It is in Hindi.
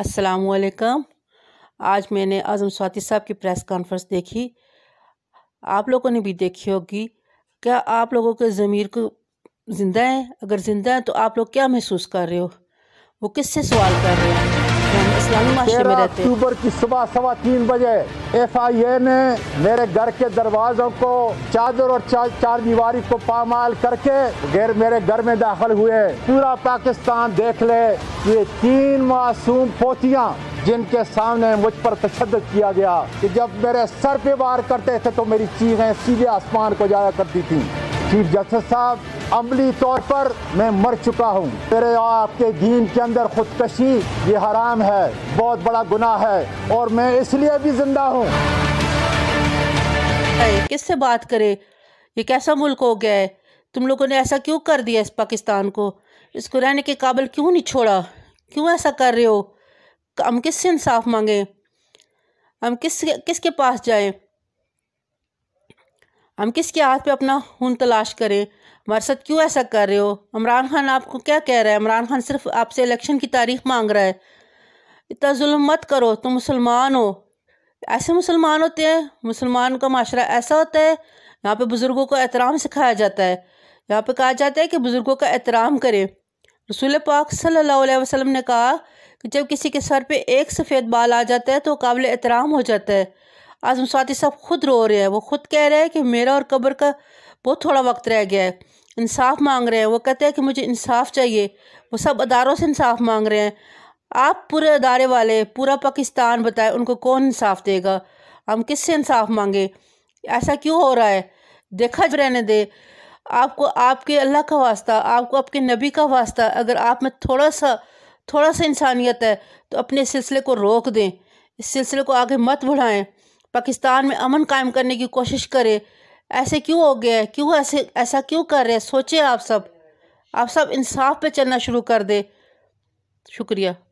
असलकम आज मैंने आज़म स्वाति साहब की प्रेस कॉन्फ्रेंस देखी आप लोगों ने भी देखी होगी क्या आप लोगों के ज़मीर को ज़िंदा है अगर ज़िंदा है तो आप लोग क्या महसूस कर रहे हो वो किससे सवाल कर रहे हैं अक्टूबर की सुबह सवा तीन बजे एफ आई ए ने मेरे घर के दरवाजों को चादर और चा, चार दीवार को पामाल करके गैर मेरे घर में दाखिल हुए पूरा पाकिस्तान देख ले ये तीन मासूम पोतिया जिनके सामने मुझ पर तशद किया गया कि जब मेरे सर पे वार करते थे तो मेरी चीजें सीधे आसमान को जाया करती थी चीफ जस्टिस साहब अमली तौर पर मैं मर चुका हूँ मेरे आपके दीन के अंदर खुदकशी ये हराम है बहुत बड़ा गुनाह है और मैं इसलिए भी जिंदा हूँ किससे बात करे ये कैसा मुल्क हो गया है तुम लोगों ने ऐसा क्यों कर दिया इस पाकिस्तान को इसको रहने के काबिल क्यों नहीं छोड़ा क्यों ऐसा कर रहे हो हम किससे इंसाफ मांगे हम किस किसके पास जाएं हम किसके हाथ पे अपना खून तलाश करें हमारे साथ क्यों ऐसा कर रहे हो इमरान खान आपको क्या कह रहा है इमरान खान सिर्फ आपसे इलेक्शन की तारीख मांग रहा है इतना जुल्म मत करो तुम मुसलमान हो ऐसे मुसलमान होते हैं मुसलमान का माशरा ऐसा होता है यहाँ पे बुज़ुर्गों को एहतराम सिखाया जाता है यहाँ पे कहा जाता है कि बुज़ुर्गों का एहतराम करें रसूल पाक सल्लल्लाहु अलैहि वसल्लम ने कहा कि जब किसी के सर पे एक सफ़ेद बाल आ जाता है तो काबिल एहतराम हो जाता है आजम स्वाति साहब खुद रो रहे हैं वो खुद कह रहे हैं कि मेरा और कब्र का बहुत थोड़ा वक्त रह गया है इंसाफ मांग रहे हैं वो कहते हैं कि मुझे इंसाफ चाहिए वो सब अदारों से इंसाफ मांग रहे हैं आप पूरे अदारे वाले पूरा पाकिस्तान बताए उनको कौन इंसाफ देगा हम किस से इंसाफ मांगे ऐसा क्यों हो रहा है देखा जो रहने दे आपको आपके अल्लाह का वास्ता आपको आपके नबी का वास्ता अगर आप में थोड़ा सा थोड़ा सा इंसानियत है तो अपने सिलसिले को रोक दें इस सिलसिले को आगे मत बढ़ाएं पाकिस्तान में अमन कायम करने की कोशिश करे ऐसे क्यों हो गया है क्यों ऐसे ऐसा क्यों कर रहे हैं सोचे आप सब आप सब इंसाफ पे चलना शुरू कर दे शुक्रिया